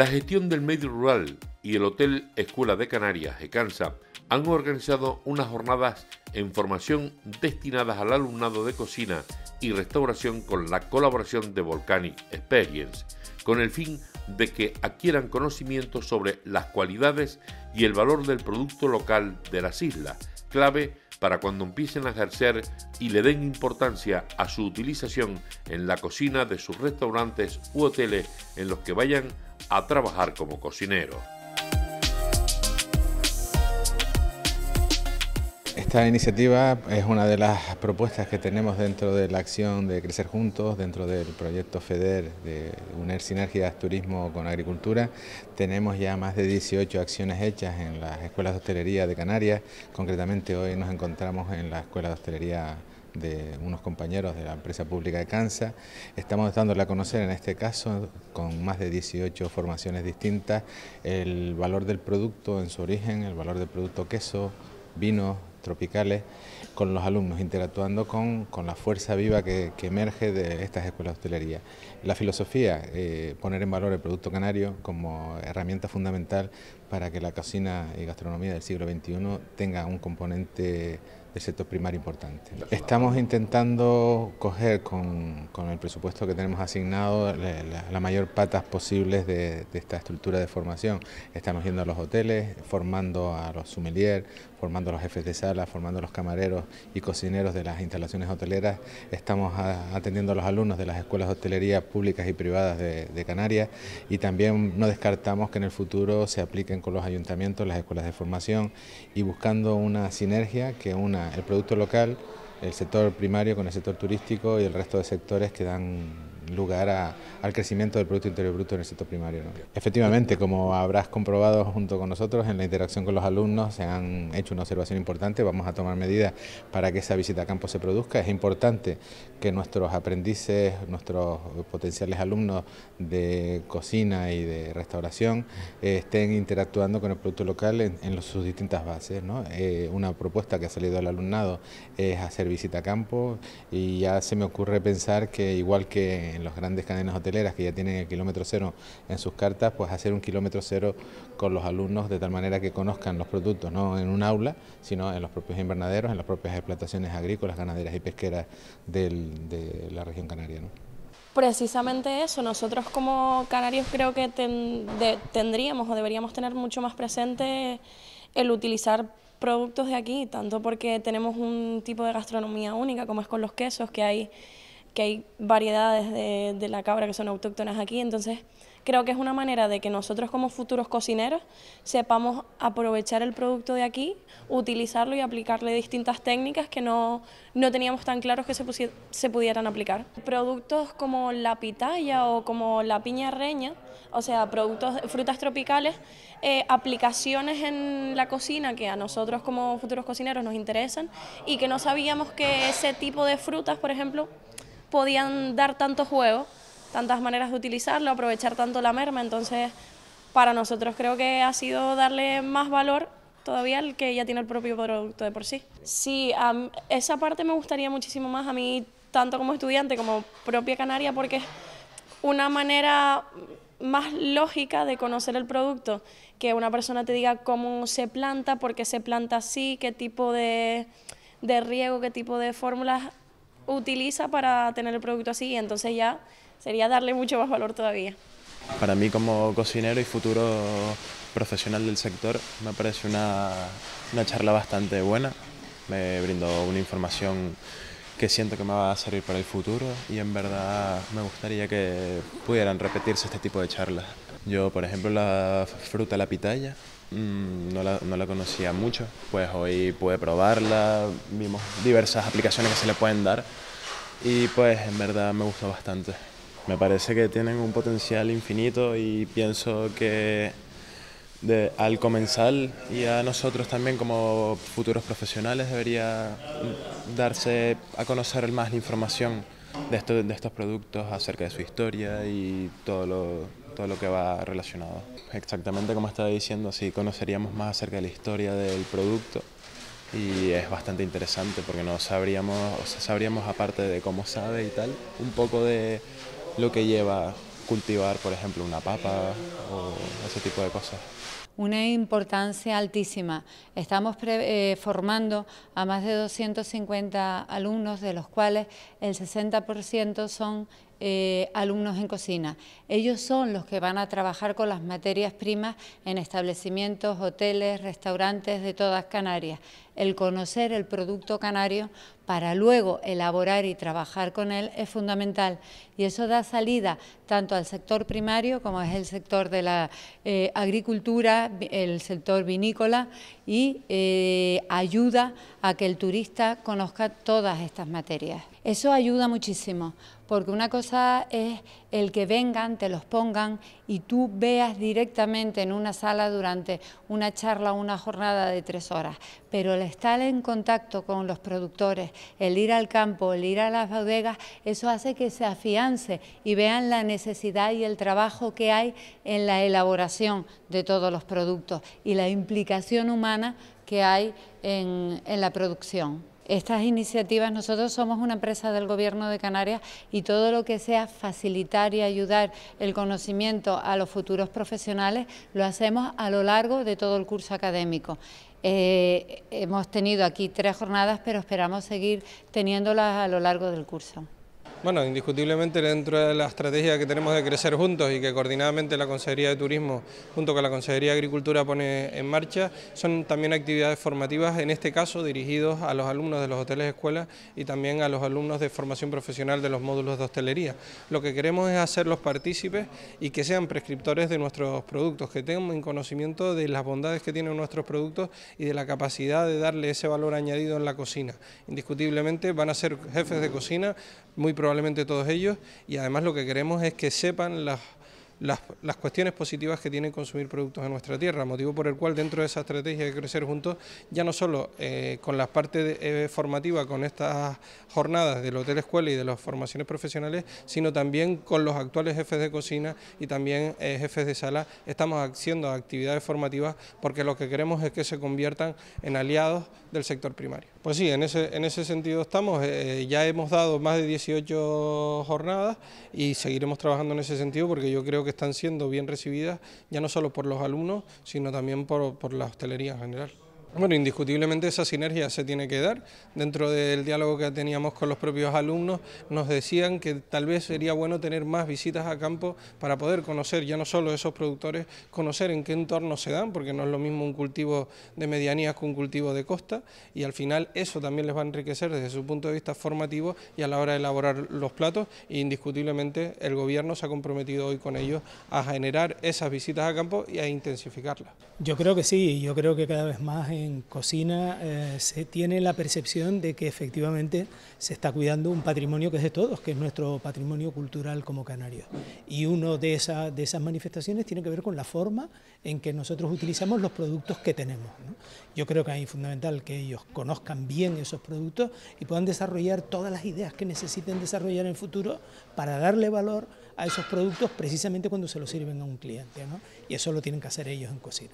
La gestión del medio rural y el Hotel Escuela de Canarias, ECANSA, han organizado unas jornadas en formación destinadas al alumnado de cocina y restauración con la colaboración de Volcanic Experience, con el fin de que adquieran conocimiento sobre las cualidades y el valor del producto local de las islas, clave para cuando empiecen a ejercer y le den importancia a su utilización en la cocina de sus restaurantes u hoteles en los que vayan a trabajar como cocinero. Esta iniciativa es una de las propuestas que tenemos dentro de la acción de Crecer Juntos, dentro del proyecto FEDER de unir sinergias turismo con agricultura. Tenemos ya más de 18 acciones hechas en las escuelas de hostelería de Canarias. Concretamente hoy nos encontramos en la Escuela de Hostelería de unos compañeros de la empresa pública de Kansas Estamos dándole a conocer en este caso, con más de 18 formaciones distintas, el valor del producto en su origen, el valor del producto queso, vino, tropicales, con los alumnos, interactuando con, con la fuerza viva que, emerge de estas escuelas de hostelería. La filosofía, eh, poner en valor el producto canario como herramienta fundamental para que la cocina y gastronomía del siglo XXI tenga un componente el sector primario importante. Estamos intentando coger con, con el presupuesto que tenemos asignado la, mayor patas posibles de, de, esta estructura de formación. Estamos yendo a los hoteles, formando a los sumilier, formando a los jefes de sala, formando a los camareros y cocineros de las instalaciones hoteleras. Estamos atendiendo a los alumnos de las escuelas de hotelería públicas y privadas de, de Canarias y también no descartamos que en el futuro se apliquen con los ayuntamientos las escuelas de formación y buscando una sinergia que una el producto local, el sector primario con el sector turístico y el resto de sectores que dan lugar al crecimiento del Producto Interior Bruto en el sector primario. Efectivamente, como habrás comprobado junto con nosotros, en la interacción con los alumnos se han hecho una observación importante, vamos a tomar medidas para que esa visita a campo se produzca. Es importante que nuestros aprendices, nuestros potenciales alumnos de cocina y de restauración eh, estén interactuando con el producto local en, sus distintas bases. Eh, una propuesta que ha salido del alumnado es hacer visita a campo y ya se me ocurre pensar que igual que en las grandes cadenas hoteleras que ya tienen el kilómetro cero en sus cartas, pues hacer un kilómetro cero con los alumnos de tal manera que conozcan los productos, no en un aula, sino en los propios invernaderos, en las propias explotaciones agrícolas, ganaderas y pesqueras de la región canaria. Precisamente eso, nosotros como canarios creo que tendríamos o deberíamos tener mucho más presente el utilizar productos de aquí, tanto porque tenemos un tipo de gastronomía única como es con los quesos que hay que hay variedades de, la cabra que son autóctonas aquí, entonces creo que es una manera de que nosotros como futuros cocineros sepamos aprovechar el producto de aquí, utilizarlo y aplicarle distintas técnicas que no, no teníamos tan claros que se, se pudieran aplicar. Productos como la pitaya o como la piña reña, o sea, productos, frutas tropicales, eh, aplicaciones en la cocina que a nosotros como futuros cocineros nos interesan y que no sabíamos que ese tipo de frutas, por ejemplo, podían dar tanto juego, tantas maneras de utilizarlo, aprovechar tanto la merma, entonces para nosotros creo que ha sido darle más valor todavía al que ya tiene el propio producto de por sí. Sí, esa parte me gustaría muchísimo más a mí, tanto como estudiante como propia canaria, porque es una manera más lógica de conocer el producto, que una persona te diga cómo se planta, por qué se planta así, qué tipo de, de riego, qué tipo de fórmulas utiliza para tener el producto así, y entonces ya sería darle mucho más valor todavía. Para mí como cocinero y futuro profesional del sector me parece una, una charla bastante buena, me brindó una información que siento que me va a servir para el futuro y en verdad me gustaría que pudieran repetirse este tipo de charlas. Yo, por ejemplo, la fruta la pitaya mm, no, la, conocía mucho, pues hoy pude probarla, vimos diversas aplicaciones que se le pueden dar y pues en verdad me gustó bastante. Me parece que tienen un potencial infinito y pienso que al comensal y a nosotros también como futuros profesionales debería darse a conocer más la información de, de estos productos acerca de su historia y todo lo, lo que va relacionado. Exactamente como estaba diciendo, así conoceríamos más acerca de la historia del producto y es bastante interesante porque no sabríamos, sabríamos aparte de cómo sabe y tal, un poco de lo que lleva cultivar, por ejemplo, una papa o ese tipo de cosas una importancia altísima. Estamos eh, formando a más de 250 alumnos, de los cuales el 60% son eh, alumnos en cocina. Ellos son los que van a trabajar con las materias primas en establecimientos, hoteles, restaurantes de todas Canarias el conocer el producto canario para luego elaborar y trabajar con él es fundamental y eso da salida tanto al sector primario como es el sector de la eh, agricultura, el sector vinícola y eh, ayuda a que el turista conozca todas estas materias. Eso ayuda muchísimo porque una cosa es el que vengan, te los pongan y tú veas directamente en una sala durante una charla, una jornada de tres horas, pero el estar en contacto con los productores, el ir al campo, el ir a las bodegas, eso hace que se afiance y vean la necesidad y el trabajo que hay en la elaboración de todos los productos y la implicación humana que hay en, en la producción estas iniciativas, nosotros somos una empresa del Gobierno de Canarias y todo lo que sea facilitar y ayudar el conocimiento a los futuros profesionales lo hacemos a lo largo de todo el curso académico. Eh, hemos tenido aquí tres jornadas, pero esperamos seguir teniéndolas a lo largo del curso. Bueno, indiscutiblemente dentro de la estrategia que tenemos de crecer juntos y que coordinadamente la Consejería de Turismo junto con la Consejería de Agricultura pone en marcha, son también actividades formativas, en este caso dirigidos a los alumnos de los hoteles de escuelas y también a los alumnos de formación profesional de los módulos de hostelería. Lo que queremos es hacerlos partícipes y que sean prescriptores de nuestros productos, que tengan conocimiento de las bondades que tienen nuestros productos y de la capacidad de darle ese valor añadido en la cocina. Indiscutiblemente van a ser jefes de cocina, muy probablemente todos ellos, y además lo que queremos es que sepan las las, cuestiones positivas que tienen consumir productos en nuestra tierra, motivo por el cual dentro de esa estrategia de crecer juntos, ya no solo eh, con la parte formativas eh, formativa, con estas jornadas del Hotel Escuela y de las formaciones profesionales, sino también con los actuales jefes de cocina y también eh, jefes de sala, estamos haciendo actividades formativas porque lo que queremos es que se conviertan en aliados del sector primario. Pues sí, en ese, en ese sentido estamos, ya hemos dado más de 18 jornadas y seguiremos trabajando en ese sentido porque yo creo que están siendo bien recibidas, ya no solo por los alumnos, sino también por, por la hostelería en general. Bueno, indiscutiblemente esa sinergia se tiene que dar. Dentro del diálogo que teníamos con los propios alumnos, nos decían que tal vez sería bueno tener más visitas a campo para poder conocer ya no solo esos productores, conocer en qué entorno se dan, porque no es lo mismo un cultivo de medianías que un cultivo de costa, y al final eso también les va a enriquecer desde su punto de vista formativo y a la hora de elaborar los platos, e indiscutiblemente el gobierno se ha comprometido hoy con ellos a generar esas visitas a campo y a intensificarlas. Yo creo que sí, yo creo que cada vez más... Eh, en cocina eh, se tiene la percepción de que efectivamente se está cuidando un patrimonio que es de todos, que es nuestro patrimonio cultural como canarios. Y una de, de esas manifestaciones tiene que ver con la forma en que nosotros utilizamos los productos que tenemos. Yo creo que es fundamental que ellos conozcan bien esos productos y puedan desarrollar todas las ideas que necesiten desarrollar en el futuro para darle valor a esos productos precisamente cuando se los sirven a un cliente. Y eso lo tienen que hacer ellos en cocina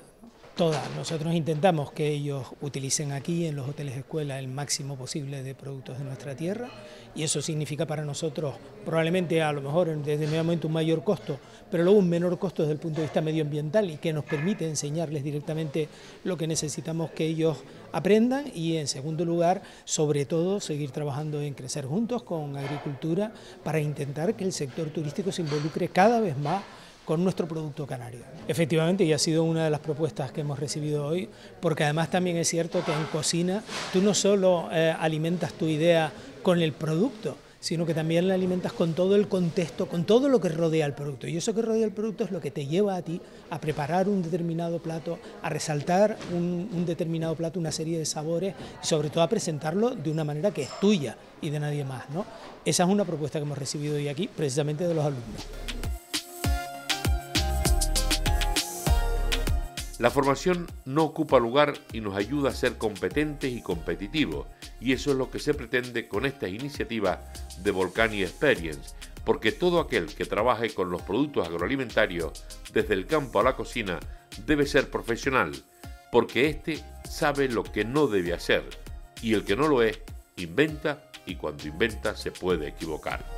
todas. Nosotros intentamos que ellos utilicen aquí en los hoteles de escuela el máximo posible de productos de nuestra tierra y eso significa para nosotros probablemente a lo mejor desde el momento un mayor costo, pero luego un menor costo desde el punto de vista medioambiental y que nos permite enseñarles directamente lo que necesitamos que ellos aprendan y en segundo lugar, sobre todo, seguir trabajando en crecer juntos con agricultura para intentar que el sector turístico se involucre cada vez más con nuestro producto canario. Efectivamente, y ha sido una de las propuestas que hemos recibido hoy, porque además también es cierto que en cocina tú no solo eh, alimentas tu idea con el producto, sino que también la alimentas con todo el contexto, con todo lo que rodea el producto. Y eso que rodea el producto es lo que te lleva a ti a preparar un determinado plato, a resaltar un, determinado plato, una serie de sabores y sobre todo a presentarlo de una manera que es tuya y de nadie más. Esa es una propuesta que hemos recibido hoy aquí, precisamente de los alumnos. La formación no ocupa lugar y nos ayuda a ser competentes y competitivos, y eso es lo que se pretende con esta iniciativa de Volcani Experience, porque todo aquel que trabaje con los productos agroalimentarios, desde el campo a la cocina, debe ser profesional, porque éste sabe lo que no debe hacer, y el que no lo es, inventa y cuando inventa se puede equivocar.